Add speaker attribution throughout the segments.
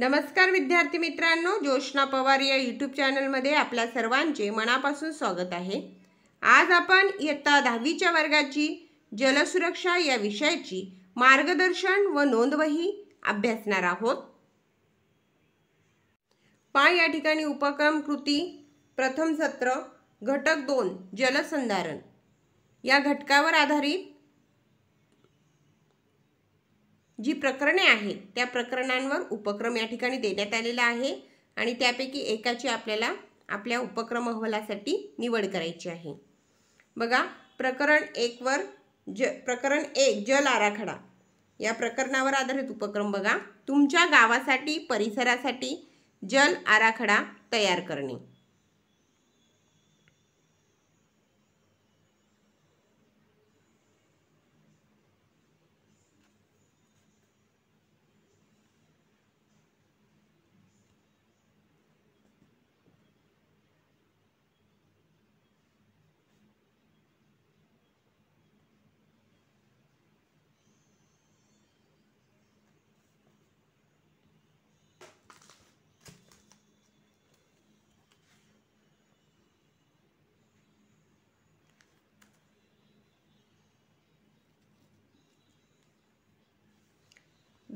Speaker 1: नमस्कार विद्यार्थी मित्रांनो ज्योष्णा पवार या यूट्यूब चॅनलमध्ये आपल्या सर्वांचे मनापासून स्वागत आहे आज आपण इयत्ता दहावीच्या वर्गाची जलसुरक्षा या विषयाची मार्गदर्शन व नोंदवही अभ्यासणार आहोत पा या ठिकाणी उपक्रम कृती प्रथम सत्र घटक दोन जलसंधारण या घटकावर आधारित जी प्रकरणे आहेत त्या प्रकरणांवर उपक्रम या ठिकाणी देण्यात आलेला आहे आणि त्यापैकी एकाची आपल्याला आपल्या उपक्रम अहवालासाठी निवड करायची आहे बघा प्रकरण एकवर ज प्रकरण एक जल आराखडा या प्रकरणावर आधारित उपक्रम बघा तुमच्या गावासाठी परिसरासाठी जल आराखडा तयार करणे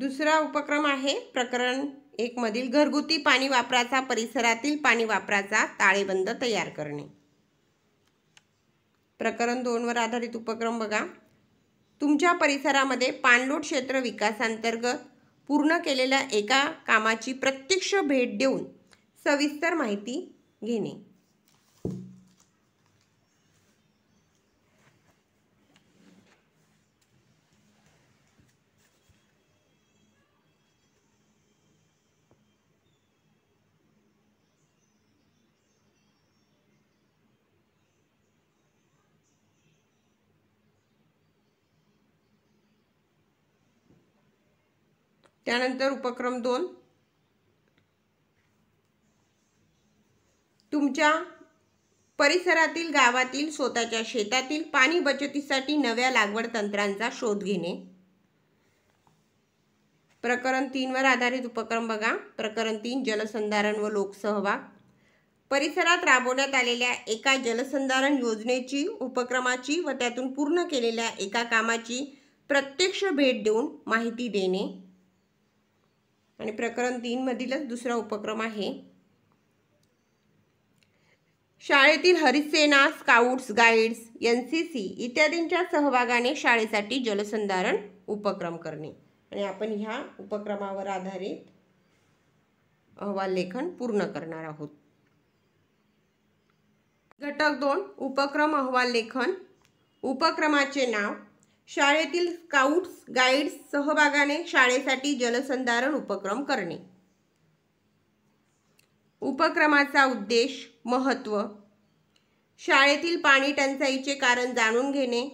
Speaker 1: दुसरा उपक्रम आहे प्रकरण एकमधील घरगुती पाणी वापराचा परिसरातील पाणी वापराचा ताळेबंद तयार करणे प्रकरण दोनवर आधारित उपक्रम बघा तुमच्या परिसरामध्ये पाणलोट क्षेत्र विकासांतर्गत पूर्ण केलेल्या एका कामाची प्रत्यक्ष भेट देऊन सविस्तर माहिती घेणे त्यानंतर उपक्रम दोन तुमच्या परिसरातील गावातील स्वतःच्या शेतातील पाणी बचतीसाठी नव्या लागवड तंत्रांचा शोध घेणे प्रकरण तीनवर आधारित उपक्रम बघा प्रकरण तीन जलसंधारण व लोकसहभाग परिसरात राबवण्यात आलेल्या एका जलसंधारण योजनेची उपक्रमाची व त्यातून पूर्ण केलेल्या एका कामाची प्रत्यक्ष भेट देऊन माहिती देणे आणि प्रकरण तीनमधीलच दुसरा उपक्रम आहे शाळेतील हरिसेना scouts guides N C C इत्यादींच्या सहभागाने शाळेसाठी जलसंधारण उपक्रम करणे आणि आपण ह्या उपक्रमावर आधारित अहवाल लेखन पूर्ण करणार आहोत घटक दोन उपक्रम अहवाल लेखन उपक्रमाचे नाव शाळेतील स्काउट्स गाईड्स सहभागाने शाळेसाठी जलसंधारण उपक्रम करणे उपक्रमाचा उद्देश महत्व शाळेतील पाणी टंचाईचे कारण जाणून घेणे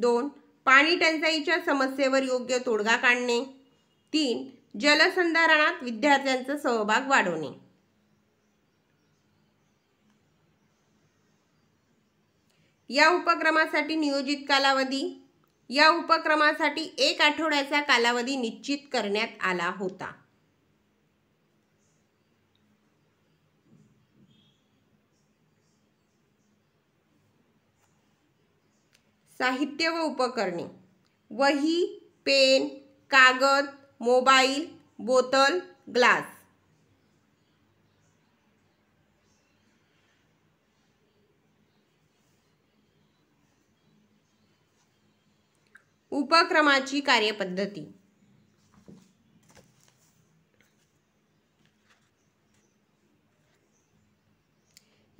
Speaker 1: दोन पाणी टंचाईच्या समस्येवर योग्य तोडगा काढणे तीन जलसंधारणात विद्यार्थ्यांचा सहभाग वाढवणे या उपक्रमासाठी नियोजित कालावधी या उपक्रमासाठी एक आठवड्याचा कालावधी निश्चित करण्यात आला होता साहित्य व उपकरणे वही पेन कागद मोबाईल बोतल ग्लास उपक्रमाची कार्यपद्धती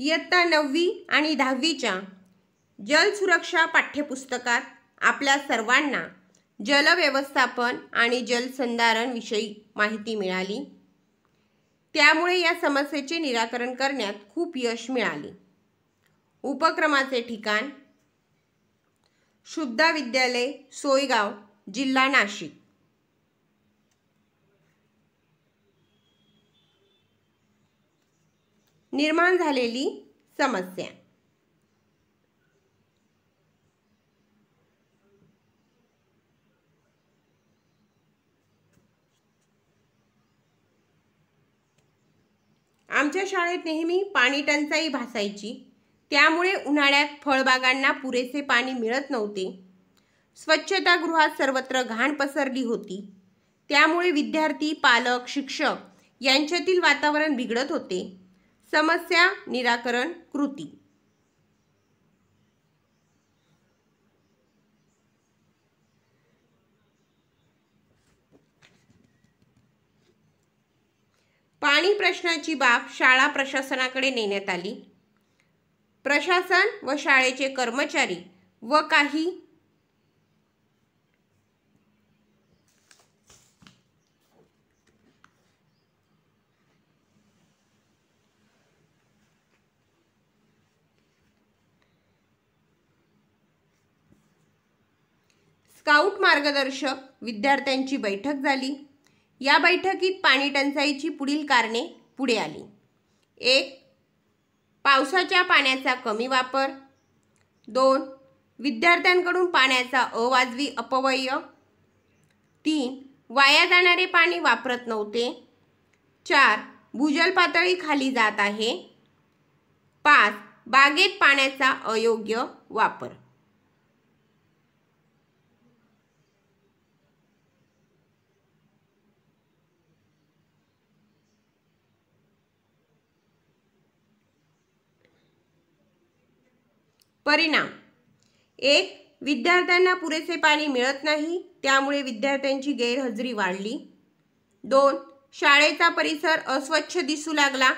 Speaker 1: इयत्ता नववी आणि दहावीच्या जलसुरक्षा पाठ्यपुस्तकात आपल्या सर्वांना जलव्यवस्थापन आणि जलसंधारणविषयी माहिती मिळाली त्यामुळे या समस्येचे निराकरण करण्यात खूप यश मिळाले उपक्रमाचे ठिकाण शुद्धा विद्यालय सोयगाव जिल्हा नाशिक निर्माण झालेली समस्या आमच्या शाळेत नेहमी पाणी टंचाई भासायची त्यामुळे उन्हाळ्यात फळबागांना पुरेसे पाणी मिळत नव्हते स्वच्छतागृहात सर्वत्र घाण पसरली होती त्यामुळे विद्यार्थी पालक शिक्षक यांच्यातील वातावरण बिघडत होते समस्या निराकरण कृती पाणी प्रश्नाची बाब शाळा प्रशासनाकडे नेण्यात आली प्रशासन व शाळेचे कर्मचारी व काही स्काउट मार्गदर्शक विद्यार्थ्यांची बैठक झाली या बैठकीत पाणी टंचाईची पुढील कारणे पुढे आली एक पावसाच्या पाण्याचा कमी वापर दोन विद्यार्थ्यांकडून पाण्याचा अवाजवी अपव्यय तीन वाया जाणारे पाणी वापरत नव्हते चार भूजल पातळी खाली जात आहे पाच बागेत पाण्याचा अयोग्य वापर परिणाम एक विद्यार्थ्यांना पुरेसे पाणी मिळत नाही त्यामुळे विद्यार्थ्यांची गैरहजेरी वाढली दोन शाळेचा परिसर अस्वच्छ दिसू लागला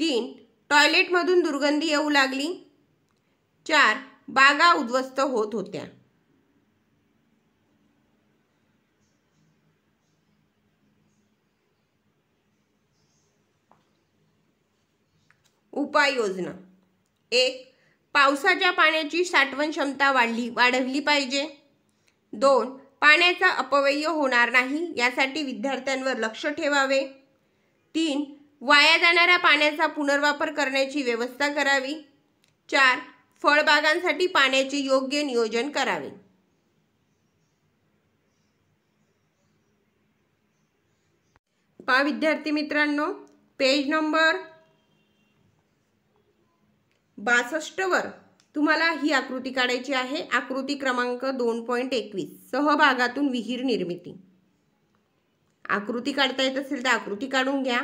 Speaker 1: तीन टॉयलेटमधून दुर्गंधी येऊ लागली चार बागा उद्ध्वस्त होत होत्या उपाययोजना एक पावसाच्या पाण्याची साठवण क्षमता वाढली वाढवली पाहिजे दोन पाण्याचा अपव्यय होणार नाही यासाठी विद्यार्थ्यांवर लक्ष ठेवावे तीन वाया जाणाऱ्या पाण्याचा पुनर्वापर करण्याची व्यवस्था करावी चार फळबागांसाठी पाण्याचे योग्य नियोजन करावे पा विद्यार्थी मित्रांनो पेज नंबर बासष्टवर तुम्हाला ही आकृती काढायची आहे आकृती क्रमांक दोन पॉईंट एकवीस सहभागातून विहीर निर्मिती आकृती काढता येत असेल तर आकृती काढून घ्या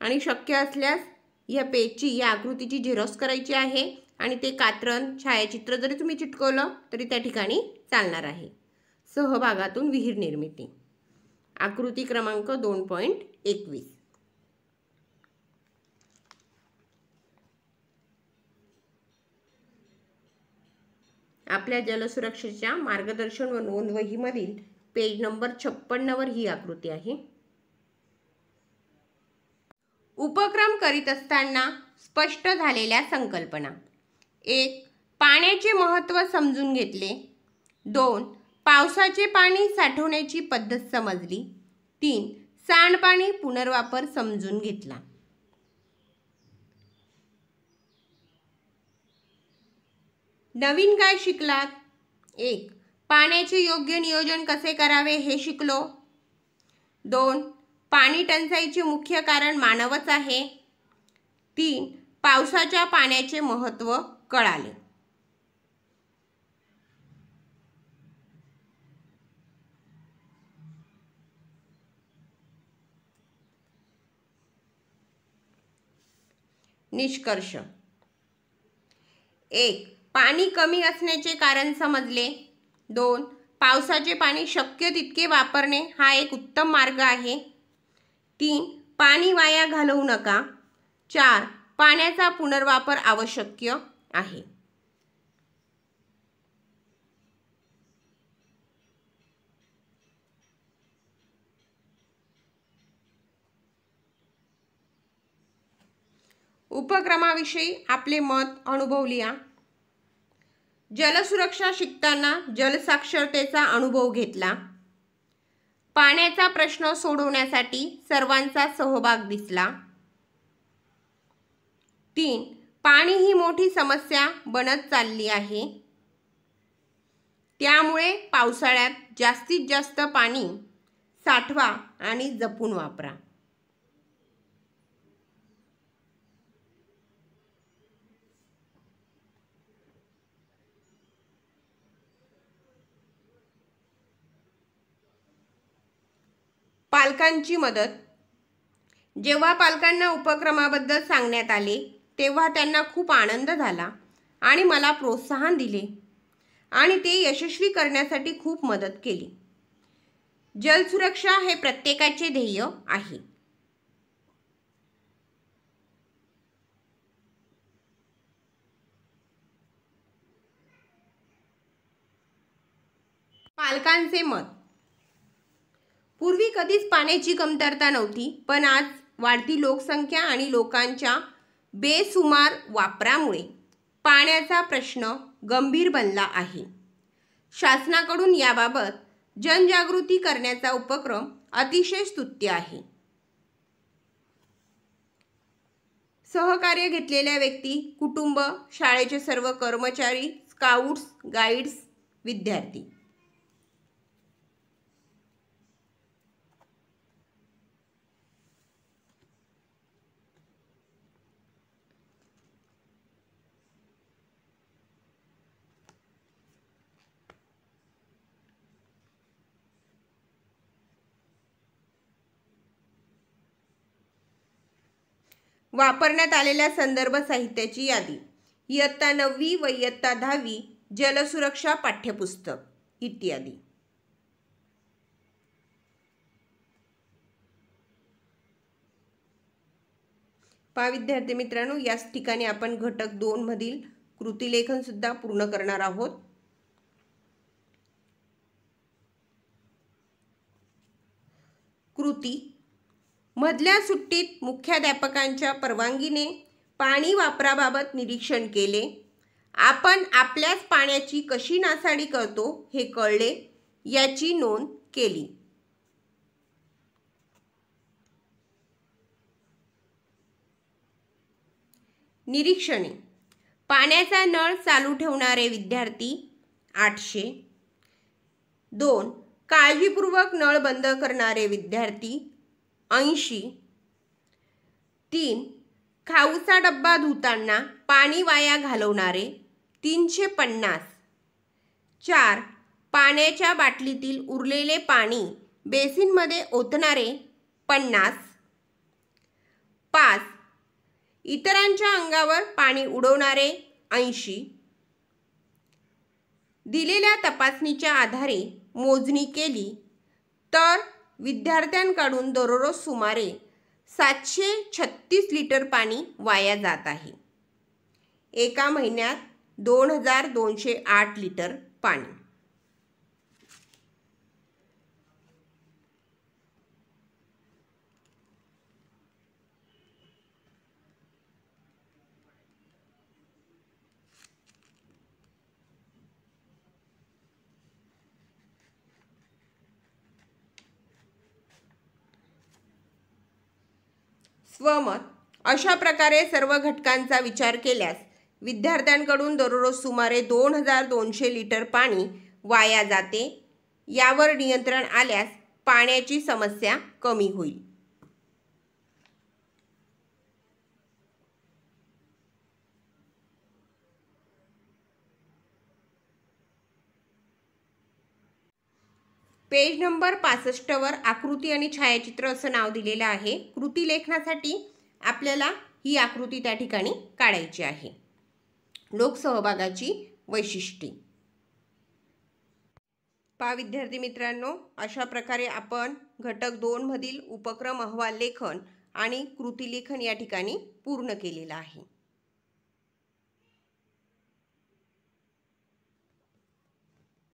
Speaker 1: आणि शक्य असल्यास या पेजची या आकृतीची झेरॉक्स करायची आहे आणि ते कात्रण छायाचित्र जरी तुम्ही चिटकवलं तरी त्या ठिकाणी चालणार आहे सहभागातून विहीर निर्मिती आकृती क्रमांक दोन पॉईंट एकवीस आपल्या जलसुरक्षेच्या मार्गदर्शन व नोंदवहीमधील पेज नंबर छप्पन्नवर ही आकृती आहे उपक्रम करीत असताना स्पष्ट झालेल्या संकल्पना एक पाण्याचे महत्त्व समजून घेतले दोन पावसाचे पाणी साठवण्याची पद्धत समजली तीन सांडपाणी पुनर्वापर समजून घेतला नवीन काय शिकलात एक पाण्याचे योग्य नियोजन कसे करावे हे शिकलो दोन पाणी टंचाईचे मुख्य कारण मानवच आहे तीन पावसाच्या पाण्याचे महत्व कळाले निष्कर्ष एक पाणी कमी असण्याचे कारण समजले दोन पावसाचे पाणी शक्य तितके वापरणे हा एक उत्तम मार्ग आहे तीन पाणी वाया घालवू नका चार पाण्याचा पुनर्वापर आवश्यक आहे उपक्रमाविषयी आपले मत अनुभव लिया जलसुरक्षा शिकताना जलसाक्षरतेचा अनुभव घेतला पाण्याचा प्रश्न सोडवण्यासाठी सर्वांचा सहभाग दिसला तीन पाणी ही मोठी समस्या बनत चालली आहे त्यामुळे पावसाळ्यात जास्तीत जास्त पाणी साठवा आणि जपून वापरा पालकांची मदत जेव्हा पालकांना उपक्रमाबद्दल सांगण्यात आले तेव्हा त्यांना खूप आनंद झाला आणि मला प्रोत्साहन दिले आणि ते यशस्वी करण्यासाठी खूप मदत केली जलसुरक्षा हे प्रत्येकाचे ध्येय आहे पालकांचे मत पूर्वी कधीच पाण्याची कमतरता नव्हती पण आज वाढती लोकसंख्या आणि लोकांच्या बेसुमार वापरामुळे पाण्याचा प्रश्न गंभीर बनला आहे शासनाकडून याबाबत जनजागृती करण्याचा उपक्रम अतिशय स्तुत्य आहे सहकार्य घेतलेल्या व्यक्ती कुटुंब शाळेचे सर्व कर्मचारी स्काउट्स गाईड्स विद्यार्थी वापरण्यात आलेल्या संदर्भ साहित्याची यादी इयत्ता नववी व इयत्ता दहावी जलसुरक्षा पाठ्यपुस्तक इत्यादी पा विद्यार्थी मित्रांनो याच ठिकाणी आपण घटक दोनमधील सुद्धा पूर्ण करणार आहोत कृती मधल्या सुट्टीत मुख्याध्यापकांच्या परवानगीने पाणी वापराबाबत निरीक्षण केले आपण आपल्याच पाण्याची कशी नासाडी करतो हे कळले याची नोंद केली निरीक्षणे पाण्याचा नळ चालू ठेवणारे विद्यार्थी आठशे दोन काळजीपूर्वक नळ बंद करणारे विद्यार्थी ऐंशी तीन खाऊचा डब्बा धुताना पाणी वाया घालवणारे तीनशे पन्नास चार पाण्याच्या बाटलीतील उरलेले पाणी बेसिनमध्ये ओतणारे पन्नास पाच इतरांच्या अंगावर पाणी उडवणारे ऐंशी दिलेल्या तपासणीच्या आधारे मोजणी केली तर विद्यार्थ्यांकडून दररोज सुमारे सातशे छत्तीस लिटर पाणी वाया जात आहे एका महिन्यात दोन हजार दोनशे आठ लिटर पाणी स्वमत अशा प्रकारे सर्व घटकांचा विचार केल्यास विद्यार्थ्यांकडून दररोज सुमारे दोन हजार दोनशे लिटर पाणी वाया जाते यावर नियंत्रण आल्यास पाण्याची समस्या कमी होईल पेज नंबर पासष्टवर आकृती आणि छायाचित्र असं नाव दिलेलं आहे कृती लेखनासाठी आपल्याला ही आकृती त्या ठिकाणी काढायची आहे लोकसहभागाची वैशिष्ट्ये पा विद्यार्थी मित्रांनो अशा प्रकारे आपण घटक दोनमधील उपक्रम अहवाल लेखन आणि कृती लेखन या ठिकाणी पूर्ण केलेलं आहे